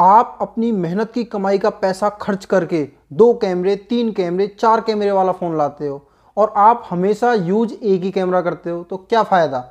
आप अपनी मेहनत की कमाई का पैसा खर्च करके दो कैमरे तीन कैमरे चार कैमरे वाला फ़ोन लाते हो और आप हमेशा यूज एक ही कैमरा करते हो तो क्या फ़ायदा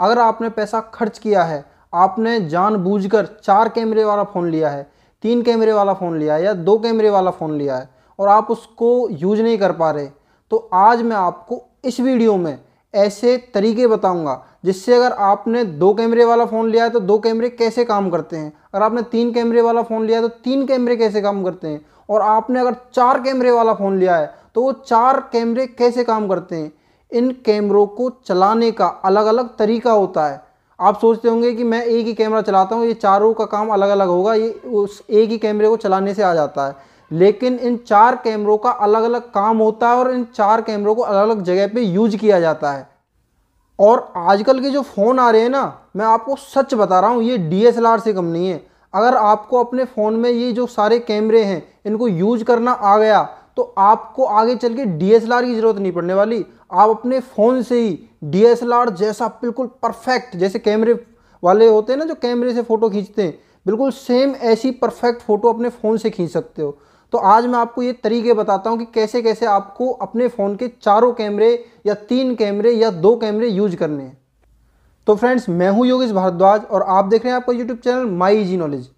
अगर आपने पैसा खर्च किया है आपने जानबूझकर चार कैमरे वाला फ़ोन लिया है तीन कैमरे वाला फ़ोन लिया है या दो कैमरे वाला फ़ोन लिया है और आप उसको यूज नहीं कर पा रहे तो आज मैं आपको इस वीडियो में ऐसे तरीके बताऊंगा जिससे अगर आपने दो कैमरे वाला फ़ोन लिया है तो दो कैमरे कैसे काम करते हैं अगर आपने तीन कैमरे वाला फ़ोन लिया है तो तीन कैमरे कैसे काम करते हैं और आपने अगर चार कैमरे वाला फ़ोन लिया है तो वो चार कैमरे कैसे काम करते हैं इन कैमरों को चलाने का अलग अलग तरीका होता है आप सोचते होंगे कि मैं एक ही कैमरा चलाता हूँ ये चारों का काम अलग अलग होगा ये उस एक ही कैमरे को चलाने से आ जाता है लेकिन इन चार कैमरों का अलग अलग काम होता है और इन चार कैमरों को अलग अलग जगह पे यूज किया जाता है और आजकल के जो फ़ोन आ रहे हैं ना मैं आपको सच बता रहा हूँ ये डी से कम नहीं है अगर आपको अपने फ़ोन में ये जो सारे कैमरे हैं इनको यूज करना आ गया तो आपको आगे चल के डी की ज़रूरत नहीं पड़ने वाली आप अपने फ़ोन से ही डी जैसा बिल्कुल परफेक्ट जैसे कैमरे वाले होते हैं ना जो कैमरे से फ़ोटो खींचते हैं बिल्कुल सेम ऐसी परफेक्ट फ़ोटो अपने फ़ोन से खींच सकते हो तो आज मैं आपको ये तरीके बताता हूँ कि कैसे कैसे आपको अपने फ़ोन के चारों कैमरे या तीन कैमरे या दो कैमरे यूज करने हैं तो फ्रेंड्स मैं हूँ योगेश भारद्वाज और आप देख रहे हैं आपका YouTube channel my G knowledge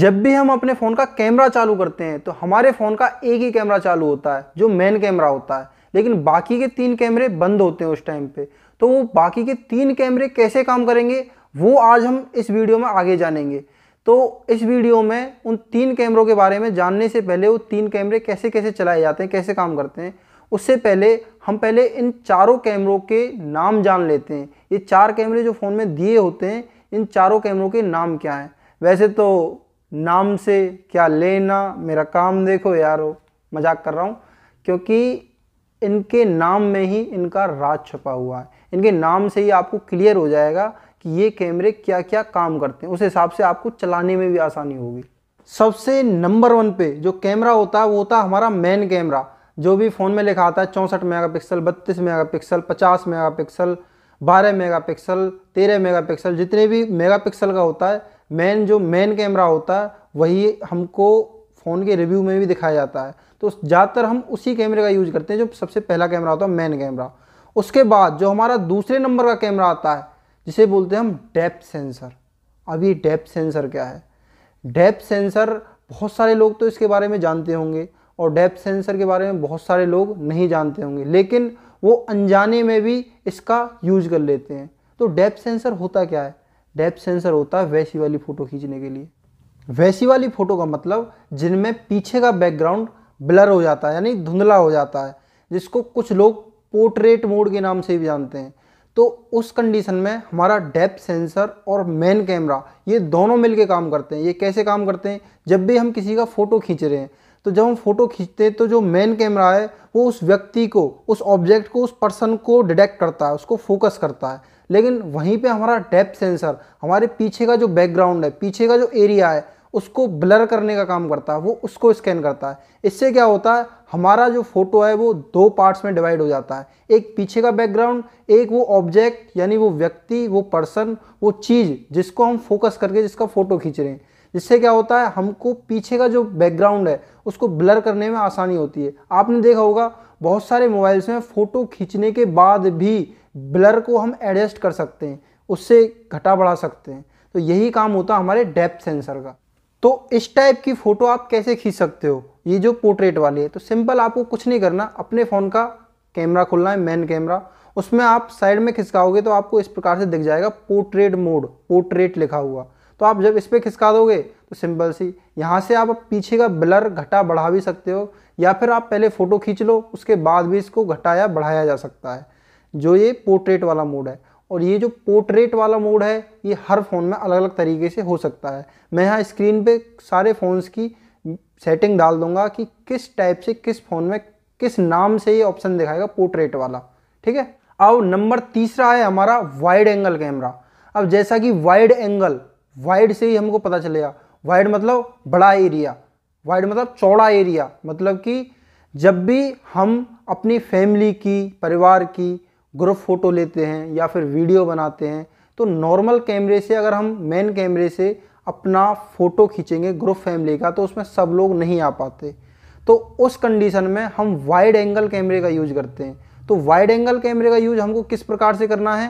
जब भी हम अपने फ़ोन का कैमरा चालू करते हैं तो हमारे फ़ोन का एक ही कैमरा चालू होता है जो मेन कैमरा होता है लेकिन बाकी के तीन कैमरे बंद होते हैं उस टाइम पे तो वो बाकी के तीन कैमरे कैसे काम करेंगे वो आज हम इस वीडियो में आगे जानेंगे तो इस वीडियो में उन तीन कैमरों के बारे में जानने से पहले वो तीन कैमरे कैसे कैसे चलाए जाते हैं कैसे काम करते हैं उससे पहले हम पहले इन चारों कैमरों के नाम जान लेते हैं ये चार कैमरे जो फ़ोन में दिए होते हैं इन चारों कैमरों के नाम क्या हैं वैसे तो नाम से क्या लेना मेरा काम देखो यार मजाक कर रहा हूँ क्योंकि इनके नाम में ही इनका राज छुपा हुआ है इनके नाम से ही आपको क्लियर हो जाएगा कि ये कैमरे क्या क्या काम करते हैं उस हिसाब से आपको चलाने में भी आसानी होगी सबसे नंबर वन पे जो कैमरा होता है वो होता है हमारा मेन कैमरा जो भी फ़ोन में लिखा आता है चौंसठ मेगा पिक्सल बत्तीस मेगा पिक्सल पचास मेगा पिक्सल बारह मेगा पिक्सल तेरह मेगा पिक्सल जितने भी मेगा पिक्सल का होता है मेन जो मेन कैमरा होता है वही हमको फ़ोन के रिव्यू में भी दिखाया जाता है तो ज़्यादातर हम उसी कैमरे का यूज़ करते हैं जो सबसे पहला कैमरा होता है मेन कैमरा उसके बाद जो हमारा दूसरे नंबर का कैमरा आता है जिसे बोलते हैं हम डेप सेंसर अभी डेप सेंसर क्या है डेप सेंसर बहुत सारे लोग तो इसके बारे में जानते होंगे और डेप सेंसर के बारे में बहुत सारे लोग नहीं जानते होंगे लेकिन वो अनजाने में भी इसका यूज कर लेते हैं तो डेप सेंसर होता क्या है डेप सेंसर होता है वैसी वाली फ़ोटो खींचने के लिए वैसी वाली फ़ोटो का मतलब जिनमें पीछे का बैकग्राउंड ब्लर हो जाता है यानी धुंधला हो जाता है जिसको कुछ लोग पोर्ट्रेट मोड के नाम से भी जानते हैं तो उस कंडीशन में हमारा डेप सेंसर और मेन कैमरा ये दोनों मिलके काम करते हैं ये कैसे काम करते हैं जब भी हम किसी का फ़ोटो खींच रहे हैं तो जब हम फ़ोटो खींचते हैं तो जो मेन कैमरा है वो उस व्यक्ति को उस ऑब्जेक्ट को उस पर्सन को डिटेक्ट करता है उसको फोकस करता है लेकिन वहीं पे हमारा डेप सेंसर हमारे पीछे का जो बैकग्राउंड है पीछे का जो एरिया है उसको ब्लर करने का काम करता है वो उसको स्कैन करता है इससे क्या होता है हमारा जो फोटो है वो दो पार्ट्स में डिवाइड हो जाता है एक पीछे का बैकग्राउंड एक वो ऑब्जेक्ट यानी वो व्यक्ति वो पर्सन वो चीज़ जिसको हम फोकस करके जिसका फ़ोटो खींच रहे हैं जिससे क्या होता है हमको पीछे का जो बैकग्राउंड है उसको ब्लर करने में आसानी होती है आपने देखा होगा बहुत सारे मोबाइल्स में फ़ोटो खींचने के बाद भी ब्लर को हम एडजस्ट कर सकते हैं उससे घटा बढ़ा सकते हैं तो यही काम होता है हमारे डेप्थ सेंसर का तो इस टाइप की फ़ोटो आप कैसे खींच सकते हो ये जो पोर्ट्रेट वाली है तो सिंपल आपको कुछ नहीं करना अपने फ़ोन का कैमरा खोलना है मेन कैमरा उसमें आप साइड में खिसकाओगे तो आपको इस प्रकार से दिख जाएगा पोर्ट्रेट मोड पोर्ट्रेट लिखा हुआ तो आप जब इस पर खिसका दोगे तो सिंपल सी यहाँ से आप पीछे का ब्लर घटा बढ़ा भी सकते हो या फिर आप पहले फ़ोटो खींच लो उसके बाद भी इसको घटाया बढ़ाया जा सकता है जो ये पोर्ट्रेट वाला मोड है और ये जो पोर्ट्रेट वाला मोड है ये हर फ़ोन में अलग अलग तरीके से हो सकता है मैं यहाँ स्क्रीन पे सारे फ़ोन्स की सेटिंग डाल दूंगा कि किस टाइप से किस फ़ोन में किस नाम से ये ऑप्शन दिखाएगा पोर्ट्रेट वाला ठीक है अब नंबर तीसरा है हमारा वाइड एंगल कैमरा अब जैसा कि वाइड एंगल वाइड से ही हमको पता चलेगा वाइड मतलब बड़ा एरिया वाइड मतलब चौड़ा एरिया मतलब कि जब भी हम अपनी फैमिली की परिवार की ग्रुप फ़ोटो लेते हैं या फिर वीडियो बनाते हैं तो नॉर्मल कैमरे से अगर हम मेन कैमरे से अपना फ़ोटो खींचेंगे ग्रुप फैमिली का तो उसमें सब लोग नहीं आ पाते तो उस कंडीशन में हम वाइड एंगल कैमरे का यूज करते हैं तो वाइड एंगल कैमरे का यूज हमको किस प्रकार से करना है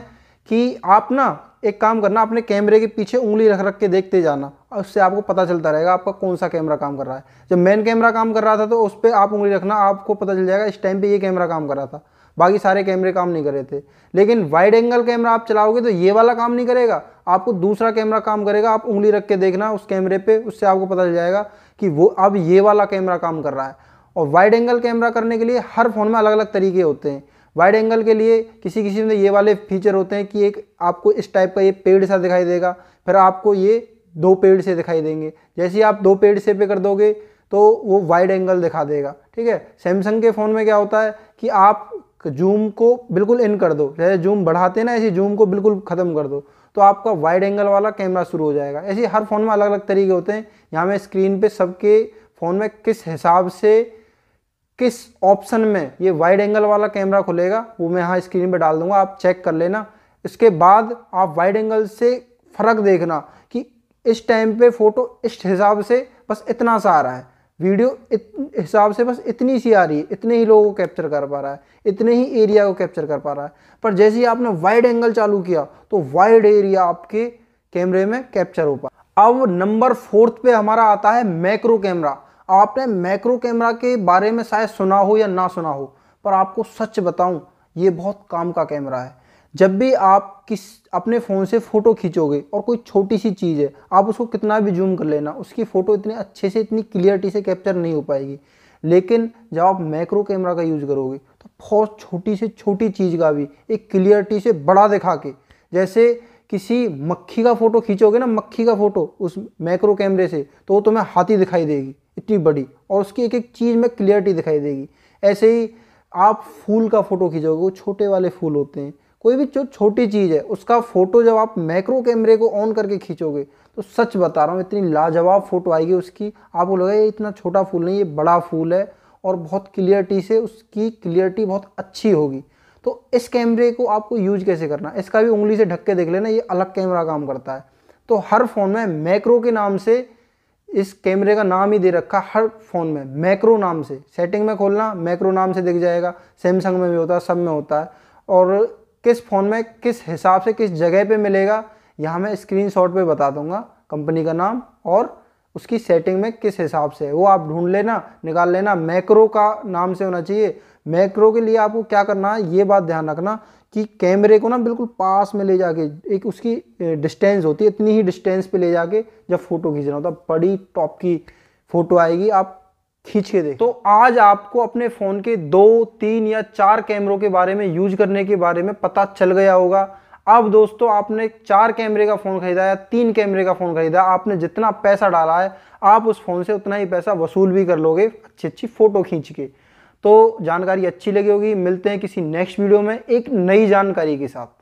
कि आप ना एक काम करना अपने कैमरे के पीछे उंगली रख रख के देखते जाना और उससे आपको पता चलता रहेगा आपका कौन सा कैमरा काम कर रहा है जब मेन कैमरा काम कर रहा था तो उस पर आप उंगली रखना आपको पता चल जाएगा इस टाइम पे ये कैमरा काम कर रहा था बाकी सारे कैमरे काम नहीं कर रहे थे लेकिन वाइड एंगल कैमरा आप चलाओगे तो ये वाला काम नहीं करेगा आपको दूसरा कैमरा काम करेगा आप उंगली रख के देखना उस कैमरे पे उससे आपको पता चल जाएगा कि वो अब ये वाला कैमरा काम कर रहा है और वाइड एंगल कैमरा करने के लिए हर फ़ोन में अलग अलग तरीके होते हैं वाइड एंगल के लिए किसी किसी में ये वाले फीचर होते हैं कि एक आपको इस टाइप का ये पेड़ सा दिखाई देगा फिर आपको ये दो पेड़ से दिखाई देंगे जैसे ही आप दो पेड़ से पे कर दोगे तो वो वाइड एंगल दिखा देगा ठीक है सैमसंग के फ़ोन में क्या होता है कि आप जूम को बिल्कुल इन कर दो जैसे जूम बढ़ाते ना ऐसे जूम को बिल्कुल ख़त्म कर दो तो आपका वाइड एंगल वाला कैमरा शुरू हो जाएगा ऐसे हर फ़ोन में अलग अलग तरीके होते हैं यहाँ मैं स्क्रीन पे सबके फ़ोन में किस हिसाब से किस ऑप्शन में ये वाइड एंगल वाला कैमरा खुलेगा वो मैं यहाँ स्क्रीन पर डाल दूँगा आप चेक कर लेना इसके बाद आप वाइड एंगल से फ़र्क देखना कि इस टाइम पर फ़ोटो इस हिसाब से बस इतना सा आ रहा है वीडियो इत हिसाब से बस इतनी सी आ रही है इतने ही लोगों को कैप्चर कर पा रहा है इतने ही एरिया को कैप्चर कर पा रहा है पर जैसे ही आपने वाइड एंगल चालू किया तो वाइड एरिया आपके कैमरे में कैप्चर हो पा अब नंबर फोर्थ पे हमारा आता है मैक्रो कैमरा आपने मैक्रो कैमरा के बारे में शायद सुना हो या ना सुना हो पर आपको सच बताऊँ ये बहुत काम का कैमरा है जब भी आप किस अपने फ़ोन से फ़ोटो खींचोगे और कोई छोटी सी चीज़ है आप उसको कितना भी जूम कर लेना उसकी फ़ोटो इतने अच्छे से इतनी क्लियरिटी से कैप्चर नहीं हो पाएगी लेकिन जब आप मैक्रो कैमरा का यूज़ करोगे तो बहुत छोटी से छोटी चीज़ का भी एक क्लियरिटी से बड़ा दिखा के जैसे किसी मक्खी का फ़ोटो खींचोगे ना मक्खी का फ़ोटो उस मैक्रो कैमरे से तो वो तुम्हें हाथी दिखाई देगी इतनी बड़ी और उसकी एक एक चीज़ में क्लियरिटी दिखाई देगी ऐसे ही आप फूल का फ़ोटो खींचोगे वो छोटे वाले फूल होते हैं कोई भी जो छोटी चीज़ है उसका फ़ोटो जब आप मैक्रो कैमरे को ऑन करके खींचोगे तो सच बता रहा हूँ इतनी लाजवाब फ़ोटो आएगी उसकी आपको लगा ये इतना छोटा फूल नहीं ये बड़ा फूल है और बहुत क्लियरिटी से उसकी क्लियरिटी बहुत अच्छी होगी तो इस कैमरे को आपको यूज कैसे करना इसका भी उंगली से ढक के देख लेना ये अलग कैमरा काम करता है तो हर फ़ोन में मैक्रो के नाम से इस कैमरे का नाम ही दे रखा हर फ़ोन में मैक्रो नाम से सेटिंग में खोलना मैक्रो नाम से दिख जाएगा सैमसंग में भी होता है सब में होता है और किस फ़ोन में किस हिसाब से किस जगह पे मिलेगा यहाँ मैं स्क्रीन शॉट पर बता दूँगा कंपनी का नाम और उसकी सेटिंग में किस हिसाब से वो आप ढूंढ लेना निकाल लेना मैक्रो का नाम से होना चाहिए मैक्रो के लिए आपको क्या करना है ये बात ध्यान रखना कि कैमरे को ना बिल्कुल पास में ले जाके एक उसकी डिस्टेंस होती है इतनी ही डिस्टेंस पे ले जाके जब फोटो खींचना होता बड़ी टॉप की फ़ोटो आएगी आप खींच के दे तो आज आपको अपने फ़ोन के दो तीन या चार कैमरों के बारे में यूज करने के बारे में पता चल गया होगा अब दोस्तों आपने चार कैमरे का फ़ोन खरीदा या तीन कैमरे का फ़ोन खरीदा आपने जितना पैसा डाला है आप उस फ़ोन से उतना ही पैसा वसूल भी कर लोगे अच्छी अच्छी फ़ोटो खींच के तो जानकारी अच्छी लगी होगी मिलते हैं किसी नेक्स्ट वीडियो में एक नई जानकारी के साथ